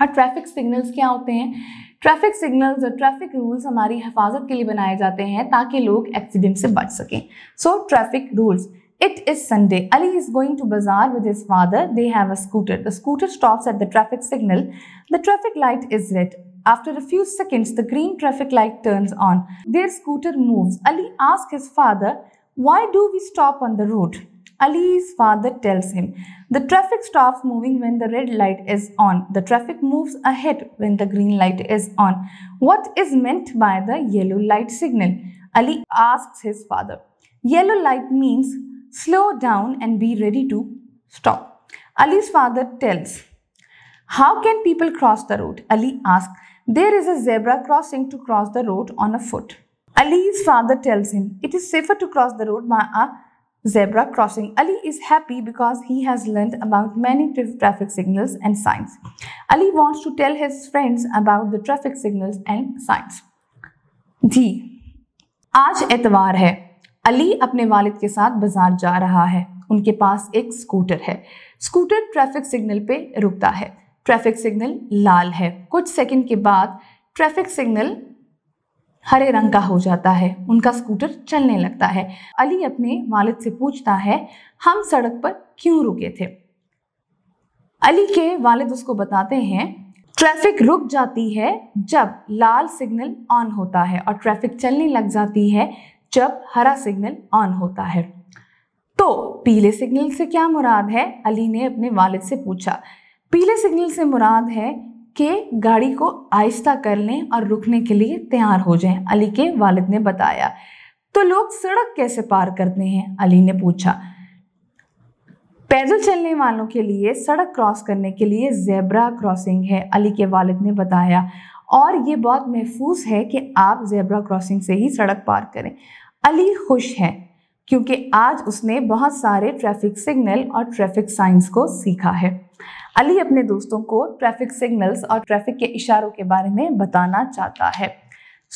और traffic signals क्या होते हैं ट्रैफिक सिग्नल्स और ट्रैफिक रूल्स हमारी हिफाजत के लिए बनाए जाते हैं ताकि लोग एक्सीडेंट से बच सकें so traffic rules it is Sunday Ali is going to bazaar with his father they have a scooter the scooter stops at the traffic signal the traffic light is red After a few seconds, the green traffic light turns on. Their scooter moves. Ali asks his father, "Why do we stop on the road?" Ali's father tells him, The traffic stops moving when the red light is on. The traffic moves ahead when the green light is on. What is meant by the yellow light signal? Ali asks his father. Yellow light means slow down and be ready to stop. Ali's father tells, How can people cross the road? Ali asks, There is a zebra crossing to cross the road on a foot. Ali's father tells him, It is safer to cross the road by a zebra crossing. Ali is happy because he has learned about many traffic signals and signs. Ali wants to tell his friends about the traffic signals and signs. जी आज एतवार है अली अपने वालिद के साथ बाजार जा रहा है उनके पास एक स्कूटर है स्कूटर ट्रैफिक सिग्नल पे रुकता है ट्रैफिक सिग्नल लाल है कुछ सेकंड के बाद ट्रैफिक सिग्नल हरे रंग का हो जाता है उनका स्कूटर चलने लगता है अली अपने वालिद से पूछता है हम सड़क पर क्यों रुके थे अली के वालिद उसको बताते हैं ट्रैफिक रुक जाती है जब लाल सिग्नल ऑन होता है और ट्रैफिक चलने लग जाती है जब हरा सिग्नल ऑन होता है तो पीले सिग्नल से क्या मुराद है अली ने अपने वालिद से पूछा पीले सिग्नल से मुराद है कि गाड़ी को आहिस्ता कर लें और रुकने के लिए तैयार हो जाएं अली के वालिद ने बताया तो लोग सड़क कैसे पार करते हैं अली ने पूछा पैदल चलने वालों के लिए सड़क क्रॉस करने के लिए जेब्रा क्रॉसिंग है अली के वालिद ने बताया और ये बहुत महफूज है कि आप जेब्रा क्रॉसिंग से ही सड़क पार करें अली खुश है क्योंकि आज उसने बहुत सारे ट्रैफिक सिग्नल और ट्रैफिक साइंस को सीखा है अली अपने दोस्तों को ट्रैफिक सिग्नल्स और ट्रैफिक के इशारों के बारे में बताना चाहता है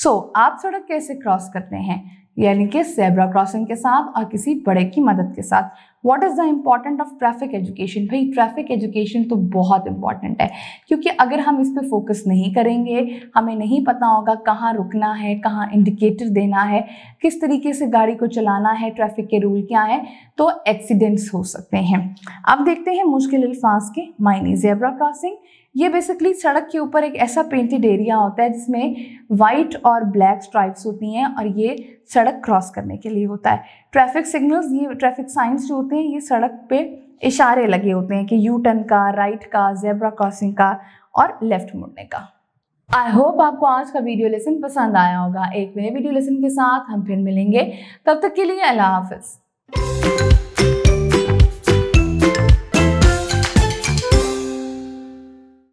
सो so, आप सड़क कैसे क्रॉस करते हैं यानी कि सेब्रा क्रॉसिंग के साथ और किसी बड़े की मदद के साथ what is the important of traffic education भाई ट्रैफिक एजुकेशन तो बहुत इंपॉर्टेंट है क्योंकि अगर हम इस पर फोकस नहीं करेंगे हमें नहीं पता होगा कहाँ रुकना है कहाँ इंडिकेटर देना है किस तरीके से गाड़ी को चलाना है ट्रैफिक के रूल क्या है तो एक्सीडेंट्स हो सकते हैं अब देखते हैं मुश्किल अल्फाज के मायने जेबरा क्रॉसिंग ये बेसिकली सड़क के ऊपर एक ऐसा पेंटेड एरिया होता है जिसमें वाइट और ब्लैक स्ट्राइप्स होती हैं और ये सड़क क्रॉस करने के लिए होता है ट्रैफिक सिग्नल्स ये ट्रैफिक साइंस जो होते हैं ये सड़क पे इशारे लगे होते हैं कि यू टर्न का राइट का जेब्रा क्रॉसिंग का और लेफ्ट मुड़ने का आई होप आपको आज का वीडियो लेसन पसंद आया होगा एक नए वीडियो लेसन के साथ हम फिर मिलेंगे तब तक के लिए अल्लाह हाफिज़